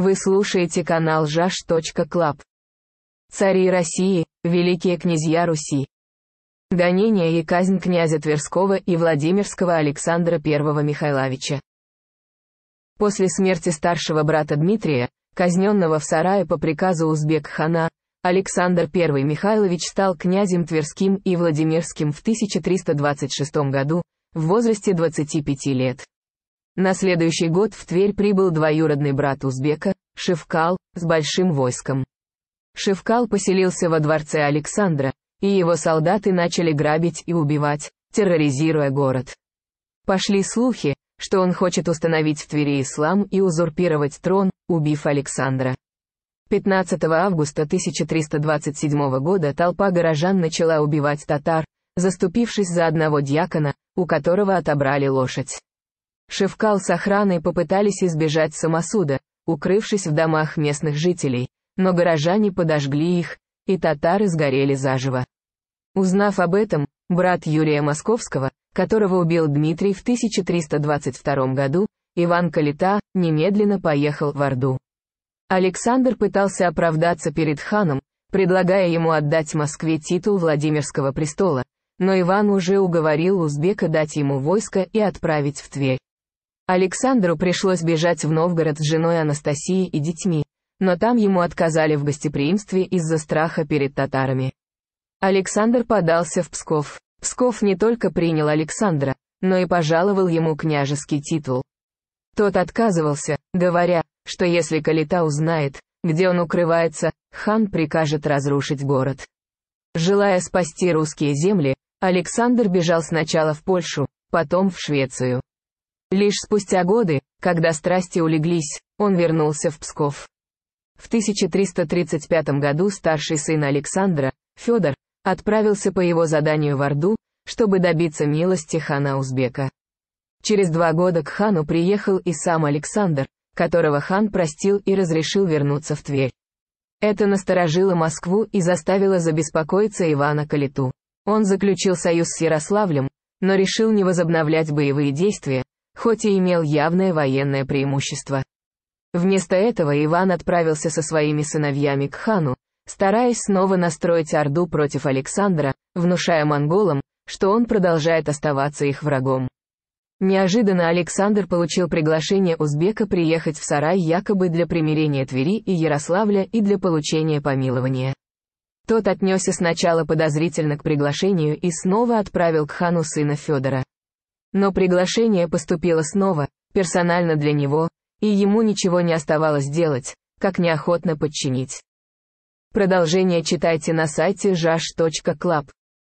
Вы слушаете канал ЖАШ.Клаб. Цари России, великие князья Руси. Гонение и казнь князя Тверского и Владимирского Александра I Михайловича. После смерти старшего брата Дмитрия, казненного в сарае по приказу узбек-хана, Александр I Михайлович стал князем Тверским и Владимирским в 1326 году, в возрасте 25 лет. На следующий год в Тверь прибыл двоюродный брат Узбека, Шевкал, с большим войском. Шевкал поселился во дворце Александра, и его солдаты начали грабить и убивать, терроризируя город. Пошли слухи, что он хочет установить в Твери ислам и узурпировать трон, убив Александра. 15 августа 1327 года толпа горожан начала убивать татар, заступившись за одного дьякона, у которого отобрали лошадь. Шевкал с охраной попытались избежать самосуда, укрывшись в домах местных жителей, но горожане подожгли их, и татары сгорели заживо. Узнав об этом, брат Юрия Московского, которого убил Дмитрий в 1322 году, Иван Калита, немедленно поехал в Орду. Александр пытался оправдаться перед ханом, предлагая ему отдать Москве титул Владимирского престола, но Иван уже уговорил узбека дать ему войско и отправить в Тверь. Александру пришлось бежать в Новгород с женой Анастасией и детьми, но там ему отказали в гостеприимстве из-за страха перед татарами. Александр подался в Псков. Псков не только принял Александра, но и пожаловал ему княжеский титул. Тот отказывался, говоря, что если Калита узнает, где он укрывается, хан прикажет разрушить город. Желая спасти русские земли, Александр бежал сначала в Польшу, потом в Швецию. Лишь спустя годы, когда страсти улеглись, он вернулся в Псков. В 1335 году старший сын Александра, Федор, отправился по его заданию в Орду, чтобы добиться милости хана Узбека. Через два года к хану приехал и сам Александр, которого хан простил и разрешил вернуться в Тверь. Это насторожило Москву и заставило забеспокоиться Ивана Калиту. Он заключил союз с Ярославлем, но решил не возобновлять боевые действия, хоть и имел явное военное преимущество. Вместо этого Иван отправился со своими сыновьями к хану, стараясь снова настроить Орду против Александра, внушая монголам, что он продолжает оставаться их врагом. Неожиданно Александр получил приглашение узбека приехать в сарай якобы для примирения Твери и Ярославля и для получения помилования. Тот отнесся сначала подозрительно к приглашению и снова отправил к хану сына Федора. Но приглашение поступило снова, персонально для него, и ему ничего не оставалось делать, как неохотно подчинить. Продолжение читайте на сайте jash.club.